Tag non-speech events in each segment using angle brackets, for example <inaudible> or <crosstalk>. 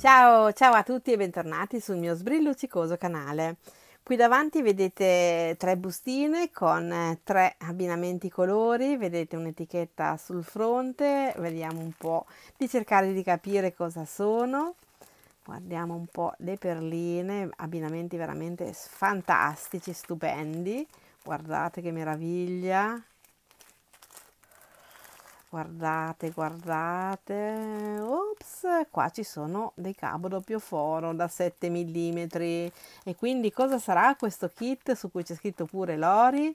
Ciao, ciao a tutti e bentornati sul mio sbrillucicoso canale. Qui davanti vedete tre bustine con eh, tre abbinamenti colori, vedete un'etichetta sul fronte, vediamo un po' di cercare di capire cosa sono. Guardiamo un po' le perline, abbinamenti veramente fantastici, stupendi. Guardate che meraviglia, guardate guardate ops qua ci sono dei cavo doppio foro da 7 mm e quindi cosa sarà questo kit su cui c'è scritto pure Lori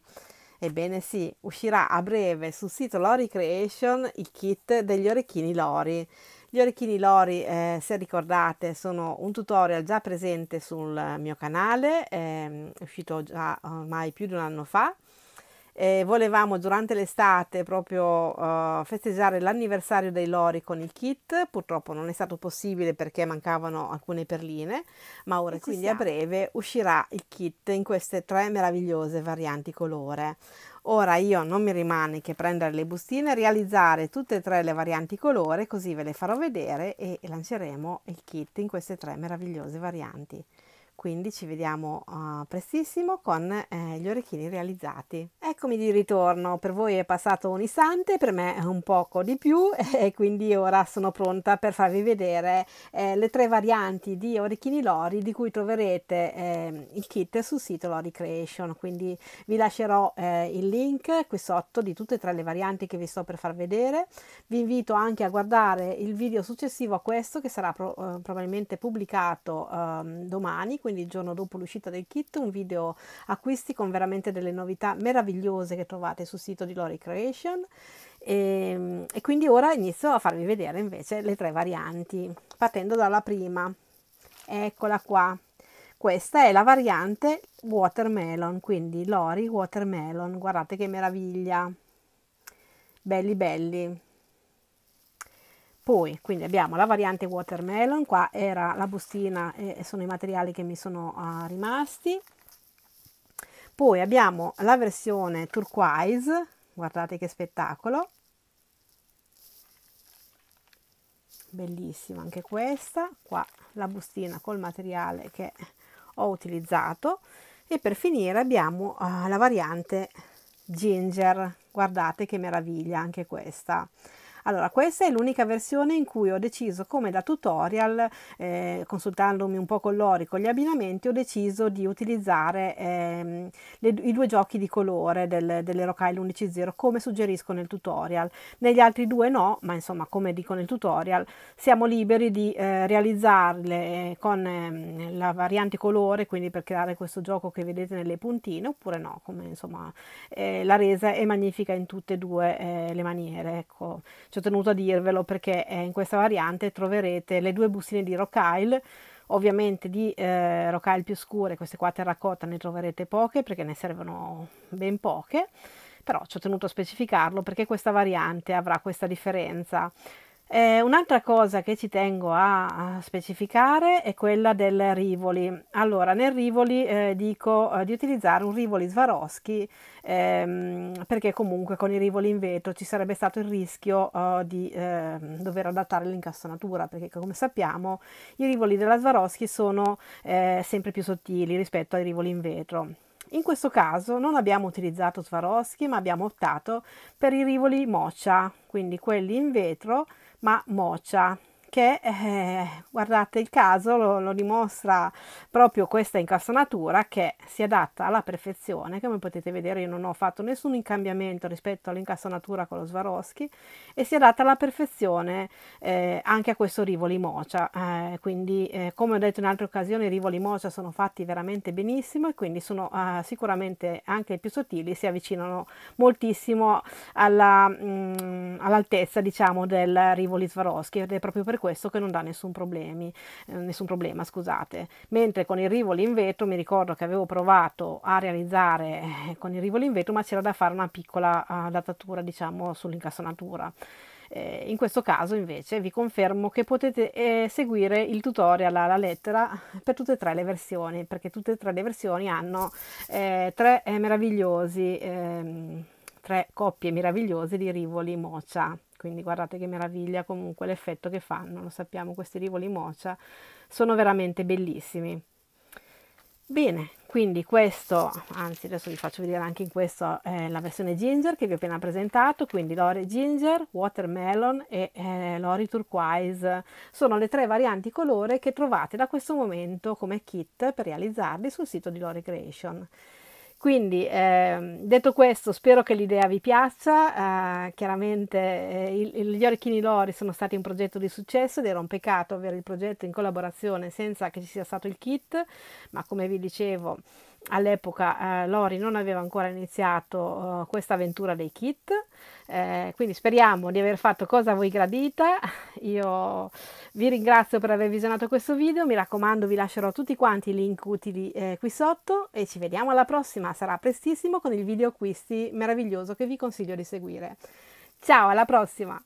ebbene sì uscirà a breve sul sito Lori Creation il kit degli orecchini Lori gli orecchini Lori, eh, se ricordate, sono un tutorial già presente sul mio canale, eh, è uscito già eh, ormai più di un anno fa eh, volevamo durante l'estate proprio uh, festeggiare l'anniversario dei Lori con il kit, purtroppo non è stato possibile perché mancavano alcune perline, ma ora e quindi a breve uscirà il kit in queste tre meravigliose varianti colore. Ora io non mi rimane che prendere le bustine, realizzare tutte e tre le varianti colore, così ve le farò vedere e lanceremo il kit in queste tre meravigliose varianti quindi ci vediamo uh, prestissimo con eh, gli orecchini realizzati. Eccomi di ritorno, per voi è passato un istante, per me un poco di più <laughs> e quindi ora sono pronta per farvi vedere eh, le tre varianti di orecchini Lori di cui troverete eh, il kit sul sito Lori Creation, quindi vi lascerò eh, il link qui sotto di tutte e tre le varianti che vi sto per far vedere. Vi invito anche a guardare il video successivo a questo che sarà pro eh, probabilmente pubblicato ehm, domani, quindi quindi il giorno dopo l'uscita del kit, un video acquisti con veramente delle novità meravigliose che trovate sul sito di Lori Creation. E, ehm, e quindi ora inizio a farvi vedere invece le tre varianti, partendo dalla prima. Eccola qua. Questa è la variante watermelon, quindi Lori watermelon. Guardate che meraviglia. Belli belli. Poi, quindi abbiamo la variante watermelon, qua era la bustina e sono i materiali che mi sono uh, rimasti. Poi abbiamo la versione turquoise, guardate che spettacolo. Bellissima anche questa, qua la bustina col materiale che ho utilizzato. E per finire abbiamo uh, la variante ginger, guardate che meraviglia anche questa allora, questa è l'unica versione in cui ho deciso, come da tutorial, eh, consultandomi un po' con Lori con gli abbinamenti, ho deciso di utilizzare ehm, le, i due giochi di colore del, dell'Erokai 11.0 come suggerisco nel tutorial. Negli altri due no, ma insomma, come dico nel tutorial, siamo liberi di eh, realizzarle eh, con ehm, la variante colore, quindi per creare questo gioco che vedete nelle puntine, oppure no, come insomma, eh, la resa è magnifica in tutte e due eh, le maniere. Ecco ci ho tenuto a dirvelo perché eh, in questa variante troverete le due bustine di Rocaille, ovviamente di eh, Rocaille più scure, queste qua terracotta ne troverete poche perché ne servono ben poche, però ci ho tenuto a specificarlo perché questa variante avrà questa differenza. Eh, un'altra cosa che ci tengo a, a, specificare è quella del Rivoli. Allora, nel Rivoli eh, dico eh, di utilizzare un Rivoli Swarovski ehm, perché comunque con i Rivoli in vetro ci sarebbe stato il rischio eh, di ehm, dover adattare l'incastonatura perché come sappiamo i Rivoli della Swarovski sono eh, sempre più sottili rispetto ai Rivoli in vetro. In questo caso non abbiamo utilizzato Swarovski ma abbiamo optato per i rivoli moccia, quindi quelli in vetro ma mocia perché eh, guardate il caso lo, lo, dimostra proprio questa incastonatura che si adatta alla perfezione come potete vedere io non ho fatto nessun incambiamento rispetto all'incastonatura con lo Swarovski e si adatta alla perfezione eh, anche a questo rivoli mocia eh, quindi eh, come ho detto in altre occasioni i rivoli mocia sono fatti veramente benissimo e quindi sono eh, sicuramente anche più sottili si avvicinano moltissimo mm, all'altezza all diciamo del rivoli Swarovski ed è proprio per questo che non dà nessun, problemi, eh, nessun problema. Scusate. Mentre con i rivoli in vetro mi ricordo che avevo provato a realizzare eh, con i rivoli in vetro ma c'era da fare una piccola uh, datatura diciamo sull'incassonatura. Eh, in questo caso invece vi confermo che potete eh, seguire il tutorial alla lettera per tutte e tre le versioni, perché tutte e tre le versioni hanno eh, tre eh, meravigliosi, ehm, tre coppie meravigliose di rivoli moccia quindi guardate che meraviglia comunque l'effetto che fanno, lo sappiamo, questi rivoli mocha sono veramente bellissimi. Bene, quindi questo, anzi adesso vi faccio vedere anche in questo eh, la versione ginger che vi ho appena presentato, quindi l'ore ginger, watermelon e eh, l'ori turquoise, sono le tre varianti colore che trovate da questo momento come kit per realizzarli sul sito di Lori Creation. Quindi, eh, detto questo, spero che l'idea vi piaccia. Eh, chiaramente eh, il, gli Orecchini Lori sono stati un progetto di successo ed era un peccato avere il progetto in collaborazione senza che ci sia stato il kit, ma come vi dicevo, all'epoca eh, Lori non aveva ancora iniziato eh, questa avventura dei kit, eh, quindi speriamo di aver fatto cosa voi gradita. Io vi ringrazio per aver visionato questo video, mi raccomando vi lascerò tutti quanti i link utili eh, qui sotto e ci vediamo alla prossima, sarà prestissimo con il video acquisti meraviglioso che vi consiglio di seguire. Ciao, alla prossima!